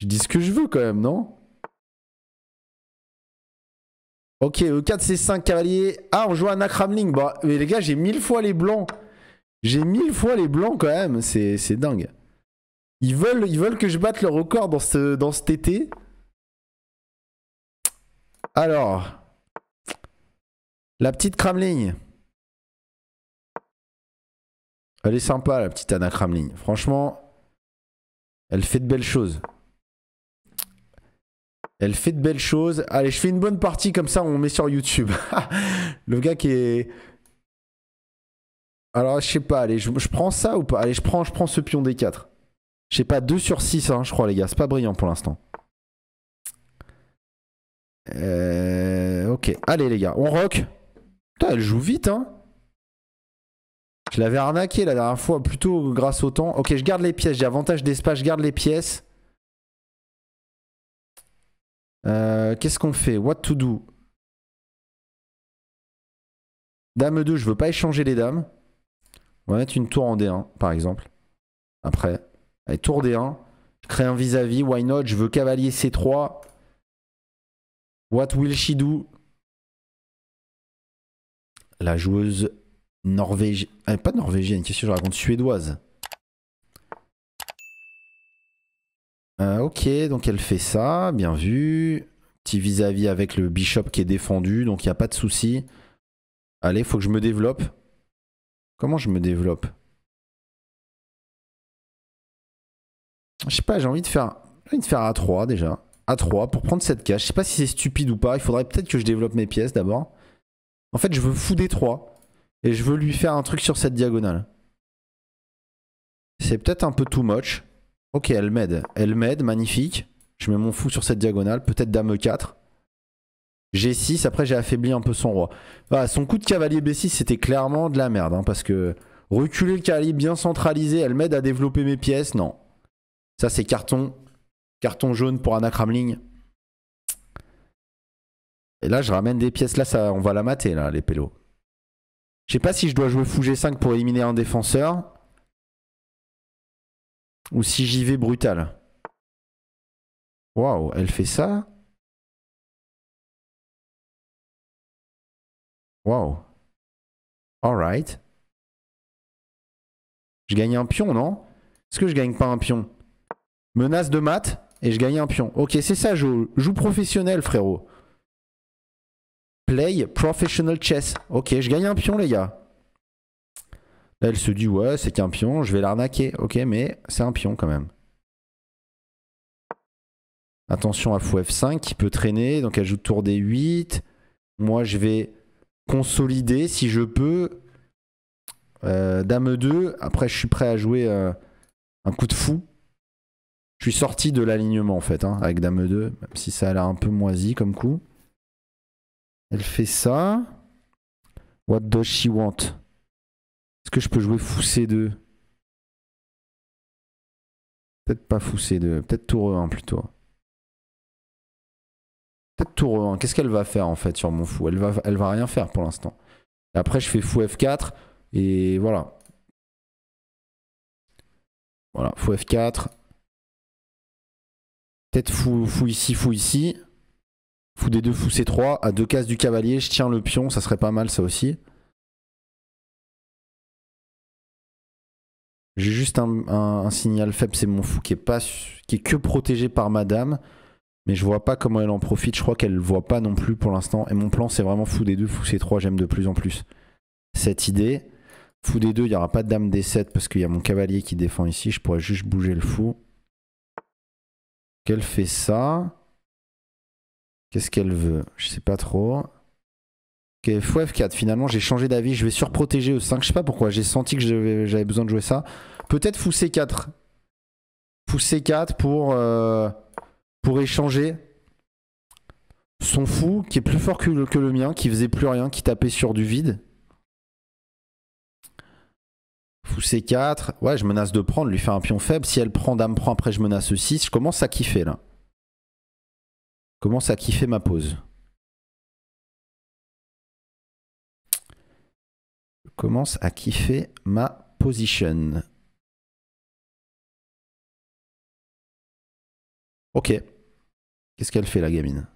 Je dis ce que je veux quand même, non Ok, E4, c'est 5 cavaliers. Ah, on joue à Nakramling. Bah, mais les gars, j'ai mille fois les blancs. J'ai mille fois les blancs quand même. C'est dingue. Ils veulent, ils veulent que je batte le record dans, ce, dans cet été. Alors. La petite Kramling. Elle est sympa, la petite Anna Kramling. Franchement, elle fait de belles choses. Elle fait de belles choses. Allez, je fais une bonne partie comme ça, on met sur YouTube. le gars qui est. Alors, je sais pas, allez, je, prends ça ou pas Allez, je prends, je prends ce pion d 4. Je sais pas, 2 sur 6, hein, je crois, les gars. C'est pas brillant pour l'instant. Euh, ok, allez, les gars, on rock. Putain, elle joue vite, hein. Je l'avais arnaqué la dernière fois, plutôt grâce au temps. Ok, je garde les pièces, j'ai avantage d'espace, je garde les pièces. Euh, qu'est-ce qu'on fait What to do Dame 2, je veux pas échanger les dames. On va mettre une tour en D1, par exemple. Après. Allez, tour D1. Je crée un vis-à-vis. Why not Je veux cavalier C3. What will she do La joueuse norvégienne. Euh, pas norvégienne, qu'est-ce que je raconte Suédoise. Euh, ok, donc elle fait ça, bien vu. Petit vis-à-vis avec le bishop qui est défendu, donc il n'y a pas de souci. Allez, faut que je me développe. Comment je me développe Je sais pas, j'ai envie de faire envie de faire A3 déjà. A3 pour prendre cette cache. Je sais pas si c'est stupide ou pas. Il faudrait peut-être que je développe mes pièces d'abord. En fait, je veux fou d 3 et je veux lui faire un truc sur cette diagonale. C'est peut-être un peu too much. Ok, elle m'aide. Elle m'aide, magnifique. Je mets mon fou sur cette diagonale. Peut-être dame 4 G6, après j'ai affaibli un peu son roi. son coup de cavalier B6, c'était clairement de la merde. Hein, parce que reculer le cavalier bien centralisé, elle m'aide à développer mes pièces. Non. Ça, c'est carton. Carton jaune pour Anna Kramling. Et là, je ramène des pièces. Là, ça, on va la mater, là, les pélos. Je sais pas si je dois jouer fou G5 pour éliminer un défenseur. Ou si j'y vais brutal. Waouh, elle fait ça Waouh. Alright. Je gagne un pion, non Est-ce que je gagne pas un pion Menace de maths et je gagne un pion. Ok, c'est ça, je joue professionnel, frérot. Play professional chess. Ok, je gagne un pion, les gars. Elle se dit, ouais, c'est qu'un pion, je vais l'arnaquer. Ok, mais c'est un pion quand même. Attention à fou F5 qui peut traîner. Donc elle joue tour D8. Moi, je vais consolider si je peux. Euh, dame 2. Après, je suis prêt à jouer euh, un coup de fou. Je suis sorti de l'alignement en fait, hein, avec Dame 2, même si ça a l'air un peu moisi comme coup. Elle fait ça. What does she want est-ce que je peux jouer fou C2 Peut-être pas fou C2, peut-être tour E1 plutôt. Peut-être tour E1. Qu'est-ce qu'elle va faire en fait sur mon fou elle va, elle va rien faire pour l'instant. Après, je fais fou F4 et voilà. Voilà, fou F4. Peut-être fou, fou ici, fou ici. Fou des deux, fou C3. À deux cases du cavalier, je tiens le pion, ça serait pas mal ça aussi. J'ai juste un, signal faible, c'est mon fou qui est, pas, qui est que protégé par madame. Mais je vois pas comment elle en profite. Je crois qu'elle voit pas non plus pour l'instant. Et mon plan, c'est vraiment fou des deux, fou ces trois. J'aime de plus en plus cette idée. Fou des deux, il n'y aura pas de dame des 7 parce qu'il y a mon cavalier qui défend ici. Je pourrais juste bouger le fou. Qu'elle fait ça Qu'est-ce qu'elle veut Je sais pas trop f 4 finalement j'ai changé d'avis je vais surprotéger e 5 je sais pas pourquoi j'ai senti que j'avais besoin de jouer ça peut-être fou C4 fou C4 pour euh, pour échanger son fou qui est plus fort que le, mien qui faisait plus rien qui tapait sur du vide fou C4 ouais je menace de prendre lui faire un pion faible si elle prend dame prend après je menace 6 e je commence à kiffer là je commence à kiffer ma pause commence à kiffer ma position. Ok. Qu'est-ce qu'elle fait la gamine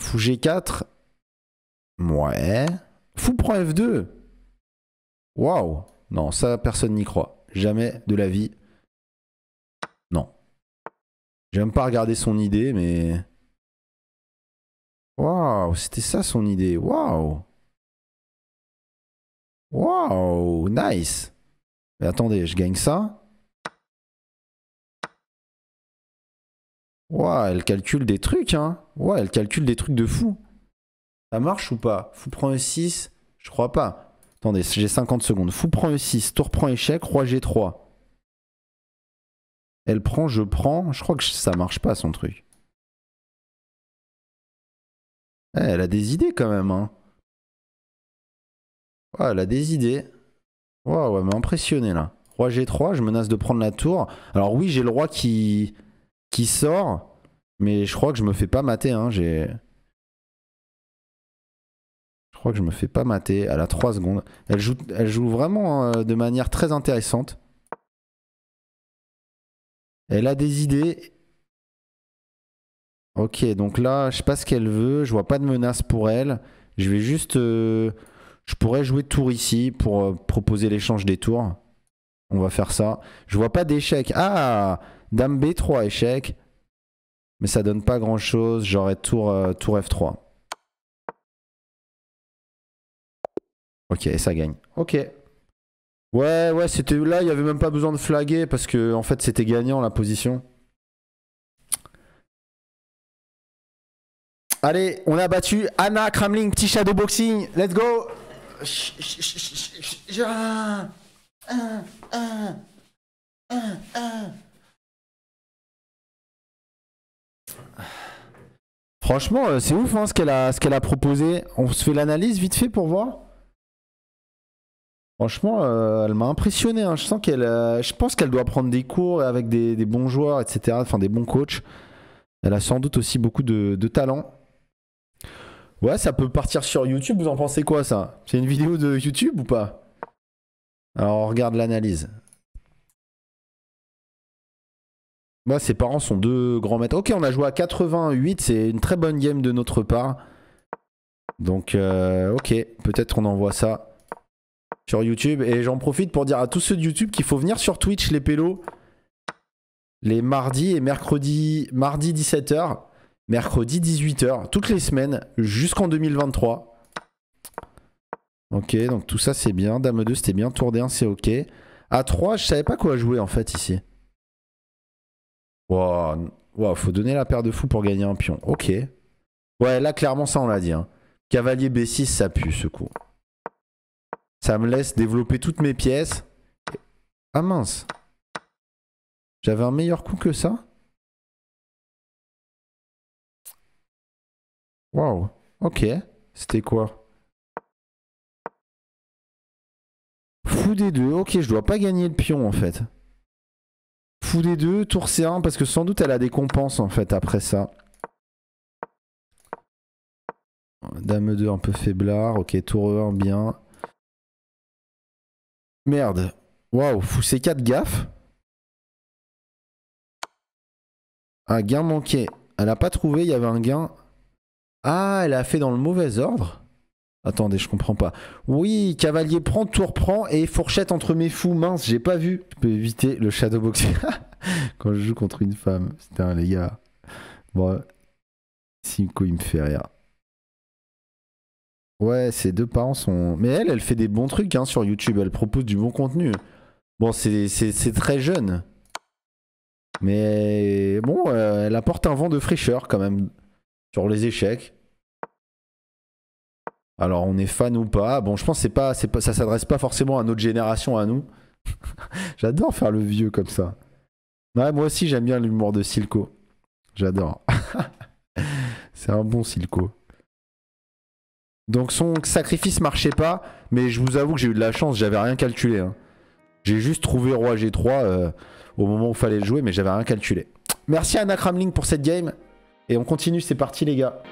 Fou G4 Ouais. Fou prend F2 Waouh Non, ça personne n'y croit. Jamais de la vie. Non. J'aime pas regarder son idée, mais... Waouh, c'était ça son idée. Waouh. Waouh, nice. Mais attendez, je gagne ça. Waouh, elle calcule des trucs, hein. Waouh, elle calcule des trucs de fou. Ça marche ou pas Fou prend un 6 Je crois pas. Attendez, j'ai 50 secondes. Fou prend un 6, tour prend échec, roi G3. Elle prend, je prends. Je crois que ça marche pas son truc. Eh, elle a des idées quand même. Hein. elle a des idées. elle m'a impressionné là. Roi G3, je menace de prendre la tour. Alors oui, j'ai le roi qui, qui sort, mais je crois que je me fais pas mater. Hein. J'ai... Je crois que je me fais pas mater. Elle a 3 secondes. Elle joue, elle joue vraiment euh, de manière très intéressante. Elle a des idées Ok, donc là, je sais pas ce qu'elle veut, je vois pas de menace pour elle. Je vais juste... Euh, je pourrais jouer tour ici pour euh, proposer l'échange des tours. On va faire ça. Je vois pas d'échec. Ah Dame B3, échec. Mais ça donne pas grand chose. J'aurais tour, euh, tour F3. Ok, ça gagne. Ok. Ouais, ouais, c'était là, il n'y avait même pas besoin de flaguer parce que en fait c'était gagnant la position. Allez, on a battu Anna Kramling, petit shadow boxing. Let's go. Franchement, euh, c'est ouf hein, ce qu'elle a, proposé. On se fait l'analyse vite fait pour voir. Franchement, euh, elle m'a impressionné. Hein. Je sens qu'elle, euh, je pense qu'elle doit prendre des cours avec des, bons joueurs, etc. Enfin, des bons coachs. Elle a sans doute aussi beaucoup de talent. Ouais, ça peut partir sur YouTube, vous en pensez quoi ça C'est une vidéo de YouTube ou pas Alors on regarde l'analyse. Bah, ses parents sont deux grands maîtres. Ok, on a joué à 88, c'est une très bonne game de notre part. Donc, euh, ok, peut-être qu'on envoie ça sur YouTube. Et j'en profite pour dire à tous ceux de YouTube qu'il faut venir sur Twitch, les pélos, les mardis et mercredis mardi 17h mercredi 18h, toutes les semaines, jusqu'en 2023. Ok, donc tout ça c'est bien. Dame 2 c'était bien. Tour D1 c'est ok. A3, je savais pas quoi jouer en fait ici. Wow. faut donner la paire de fous pour gagner un pion. Ok. Ouais, là clairement ça on l'a dit. Hein. Cavalier B6, ça pue ce coup. Ça me laisse développer toutes mes pièces. Ah mince. J'avais un meilleur coup que ça Wow, ok. C'était quoi Fou des deux, ok, je dois pas gagner le pion en fait. Fou des deux, tour C1, parce que sans doute elle a des compenses en fait après ça. Dame 2 un peu faiblard, ok, tour 1 e bien. Merde, waouh, fou C4 gaffe. Un gain manqué. Elle a pas trouvé, il y avait un gain. Ah, elle a fait dans le mauvais ordre. Attendez, je comprends pas. Oui, cavalier prend, tour prend et fourchette entre mes fous. Mince, j'ai pas vu. Je peux éviter le shadowboxing quand je joue contre une femme. Putain, les gars. Bon, Simco, il me fait rire. Ouais, ses deux parents sont. Mais elle, elle fait des bons trucs hein, sur YouTube. Elle propose du bon contenu. Bon, c'est très jeune. Mais bon, euh, elle apporte un vent de fraîcheur quand même sur les échecs. Alors on est fan ou pas. Bon, je pense que c'est pas, ça s'adresse pas forcément à notre génération, à nous. J'adore faire le vieux comme ça. Ouais, moi aussi j'aime bien l'humour de Silco. J'adore. c'est un bon Silco. Donc son sacrifice marchait pas, mais je vous avoue que j'ai eu de la chance, j'avais rien calculé. Hein. J'ai juste trouvé Roi G3 euh, au moment où il fallait le jouer, mais j'avais rien calculé. Merci à Kramling pour cette game. Et on continue, c'est parti les gars.